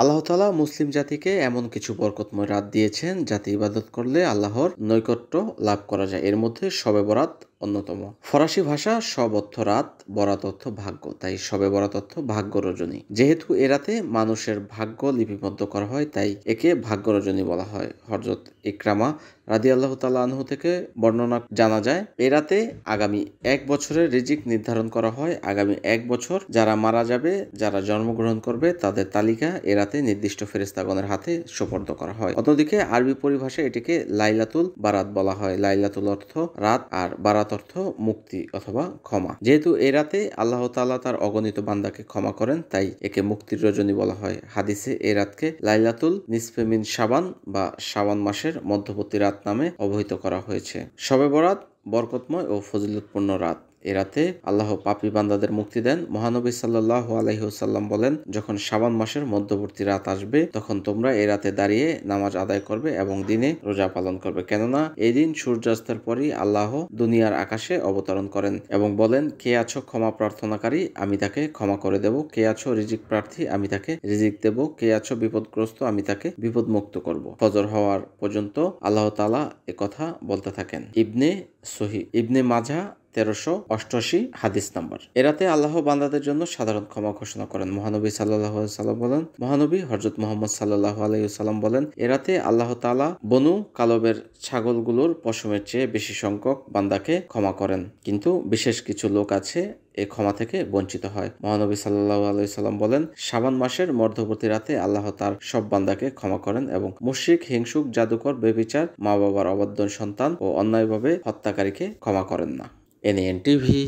আল্লাহ তালা মুসলিম জাতিকে এমন কিছু বরকতময় রাত দিয়েছেন যাতে ইবাদত করলে আল্লাহর নৈকট্য লাভ করা যায় এর মধ্যে সবে বরাত অন্যতম ফরাসি ভাষা সব অর্থ রাত বরাত অর্থ ভাগ্য তাই সবে বরাত অর্থ ভাগ্য রজনী যেহেতু এ রাতে মানুষের ভাগ্য লিপিবদ্ধ করা হয় তাই একে ভাগ্য রজনী বলা হয় হরজত ইকরামা রাদি আল্লাহ আনহু থেকে বর্ণনা জানা যায় এ রাতে আগামী এক বছরের রিজিক নির্ধারণ করা হয় আগামী এক বছর যারা মারা যাবে যারা জন্মগ্রহণ করবে তাদের তালিকা এরা রাতে নির্দিষ্ট ফেরেস্তাগণের হাতে সুপর্দ করা হয় অন্যদিকে আরবি পরিভাষায় এটিকে লাইলাতুল বারাত বলা হয় লাইলাতুল অর্থ রাত আর বারাত অর্থ মুক্তি অথবা ক্ষমা যেহেতু এ রাতে আল্লাহ তালা তার অগণিত বান্দাকে ক্ষমা করেন তাই একে মুক্তির রজনী বলা হয় হাদিসে এ রাতকে লাইলাতুল নিসফেমিন সাবান বা সাবান মাসের মধ্যবর্তী রাত নামে অবহিত করা হয়েছে শবে বরাত বরকতময় ও ফজিলতপূর্ণ রাত এরাতে আল্লাহ পাপি বান্দাদের মুক্তি দেন মহানবী সাল্লাহ আলহিহসাল্লাম বলেন যখন সাবান মাসের মধ্যবর্তী রাত আসবে তখন তোমরা এ রাতে দাঁড়িয়ে নামাজ আদায় করবে এবং দিনে রোজা পালন করবে কেননা এই দিন সূর্যাস্তের পরই আল্লাহ দুনিয়ার আকাশে অবতরণ করেন এবং বলেন কে আছো ক্ষমা প্রার্থনাকারী আমি তাকে ক্ষমা করে দেব কে আছো রিজিক প্রার্থী আমি তাকে রিজিক দেব কে আছো বিপদগ্রস্ত আমি তাকে বিপদমুক্ত করব ফজর হওয়ার পর্যন্ত আল্লাহ তালা কথা বলতে থাকেন ইবনে সহি ইবনে মাজা তেরোশো অষ্টআশি হাদিস নম্বর এরাতে আল্লাহ বান্দাদের জন্য সাধারণ ক্ষমা ঘোষণা করেন মহানবী সাল্লাহ সাল্লাম বলেন মহানবী হজরত মোহাম্মদ সাল্লাহ আলাইসাল্লাম বলেন এরাতে আল্লাহ তালা বনু কালবের ছাগলগুলোর পশমের চেয়ে বেশি সংখ্যক বান্দাকে ক্ষমা করেন কিন্তু বিশেষ কিছু লোক আছে এ ক্ষমা থেকে বঞ্চিত হয় মহানবী সাল্লাহ আলাইসাল্লাম বলেন সাবান মাসের মধ্যবর্তী রাতে আল্লাহ তার সব বান্দাকে ক্ষমা করেন এবং মুশ্রিক হিংসুক জাদুকর বেবিচার মা বাবার অবাধ্যন সন্তান ও অন্যায়ভাবে হত্যাকারীকে ক্ষমা করেন না এন এন টিভি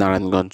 নারায়ণগঞ্জ